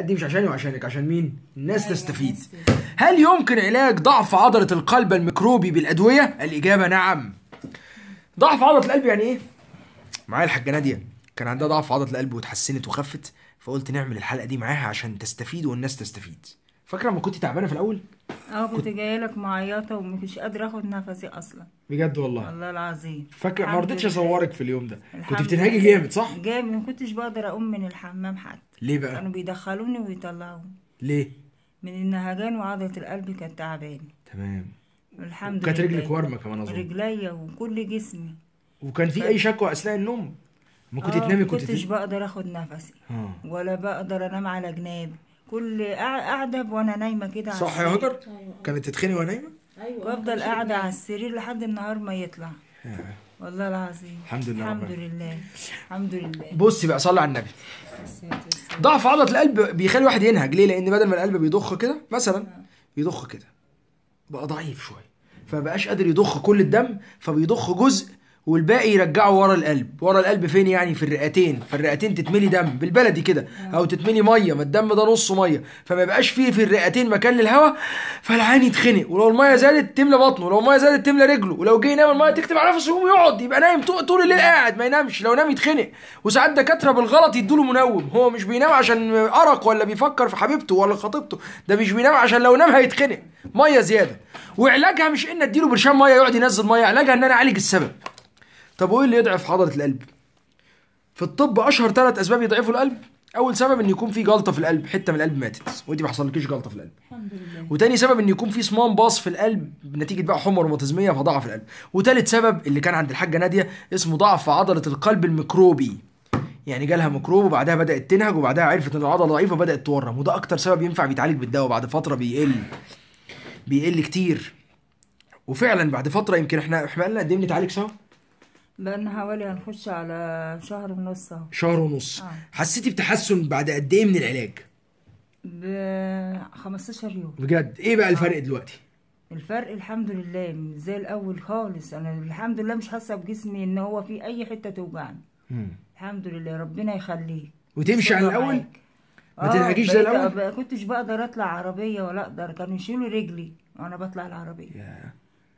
دي مش عشاني وعشانك عشان مين؟ أيوة، الناس تستفيد. هل يمكن علاج ضعف عضلة القلب الميكروبي بالأدوية؟ الإجابة نعم. ضعف عضلة القلب يعني إيه؟ معايا الحاجة نادية كان عندها ضعف عضلة القلب وتحسنت وخفت فقلت نعمل الحلقة دي معاها عشان تستفيد والناس تستفيد. فاكره لما كنت تعبانه في الاول اه كنت جايه لك معيطه ومش قادره اخد نفسي اصلا بجد والله والله العظيم فاكره ما رضيتش اصورك في اليوم ده كنت بتنهجي جامد صح جامد ما كنتش بقدر اقوم من الحمام حتى ليه بقى كانوا بيدخلوني ويطلعوني ليه من النهجان وعضله القلب كانت تعبانه تمام الحمد لله كانت رجلك وارمه كمان اظن رجليا وكل جسمي وكان في ف... اي شكوى اثناء النوم ما كنت اه، تنامي كنت ما كنتش بقدر اخد نفسي آه. ولا بقدر انام على جنابي كل قاعده وانا نايمه كده صح يا هدر كانت تتخني وانا نايمه ايوه وافضل قاعده على السرير لحد النهار ما يطلع والله العظيم الحمد لله الحمد لله الحمد لله بصي بقى صلي على النبي ضعف عضله القلب بيخلي الواحد ينهج ليه لان بدل ما القلب بيضخ كده مثلا بيضخ كده بقى ضعيف شويه فبقاش قادر يضخ كل الدم فبيضخ جزء والباقي يرجعه ورا القلب ورا القلب فين يعني في الرئتين فالرئتين تتملي دم بالبلدي كده او تتملي ميه ما الدم ده نص ميه فما يبقاش فيه في الرئتين مكان للهواء فالعين يتخنق ولو الميه زادت تملى بطنه ولو الميه زادت تملى رجله ولو جه ينام الميه تكتب على نفسه يقوم يقعد يبقى نايم طول الليل قاعد ما ينامش لو نام يتخنق وساعات دكاتره بالغلط يدوا له منوم هو مش بينام عشان ارق ولا بيفكر في حبيبته ولا خطيبته ده مش بينام عشان لو نام هيتخنق ميه زياده وعلاجها مش ان اديله برشام ميه يقعد ينزل ميه علاجها ان انا اعالج السبب طب وايه اللي يضعف عضله القلب في الطب اشهر ثلاث اسباب يضعفوا القلب اول سبب ان يكون في جلطه في القلب حته من القلب ماتت ودي ما حصلكيش جلطه في القلب الحمد لله وتاني سبب ان يكون في صمام باص في القلب نتيجه بقى حمى روماتيزميه فضعف القلب وتالت سبب اللي كان عند الحاجه ناديه اسمه ضعف في عضله القلب الميكروبي يعني جالها ميكروب وبعدها بدات تنهج وبعدها عرفت ان العضله ضعيفه وبدات تورم وده اكتر سبب ينفع بيتعالج بالدواء بعد فتره بيقل بيقل كتير وفعلا بعد فتره يمكن احنا احنا قلنا قد ايه بنتعالج سوا بقالنا حوالي هنخش على شهر ونص اهو شهر ونص آه. حسيتي بتحسن بعد قد ايه من العلاج؟ ب 15 يوم بجد ايه بقى الفرق آه. دلوقتي؟ الفرق الحمد لله مش زي الاول خالص انا الحمد لله مش حاسه بجسمي ان هو في اي حته توجعني الحمد لله ربنا يخليك وتمشي على الاول ما تلحقيش آه، زي الاول ما كنتش بقدر اطلع عربيه ولا اقدر كانوا يشيلوا رجلي وانا بطلع العربيه yeah.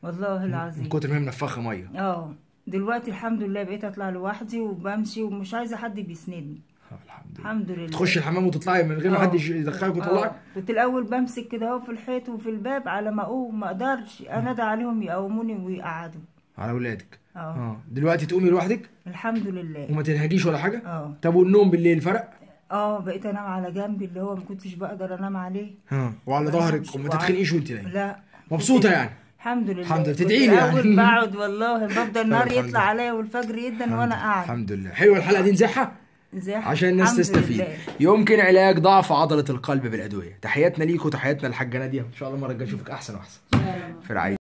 والله العظيم من كتر ما هي منفخه ميه اه دلوقتي الحمد لله بقيت اطلع لوحدي وبمشي ومش عايزه حد بيسندني الحمد لله الحمد لله تخش الحمام وتطلعي من غير ما حد اه. يدخلك ويطلعك اه. كنت الاول بمسك كده اهو في الحيط وفي الباب على ما اقوم ما اقدرش انادى عليهم يقوموني ويقعدوا على اولادك اه. اه دلوقتي تقومي لوحدك الحمد لله وما تنهجيش ولا حاجه اه طب والنوم بالليل فرق اه بقيت انام على جنبي اللي هو ما كنتش بقدر انام عليه اه وعلى ظهرك وما تتخنقيش وانت نايمه لا مبسوطه يعني الحمد لله الحمد لله تدعي لي يعني بقعد والله بفضل النار يطلع عليا والفجر جدا وانا قاعد الحمد لله حلوه الحلقه دي نزحها عشان الناس تستفيد يمكن علاج ضعف عضله القلب بالادويه تحياتنا ليكم وتحياتنا للحاجه ناديه ان شاء الله المره الجايه اشوفك احسن واحسن في رعايه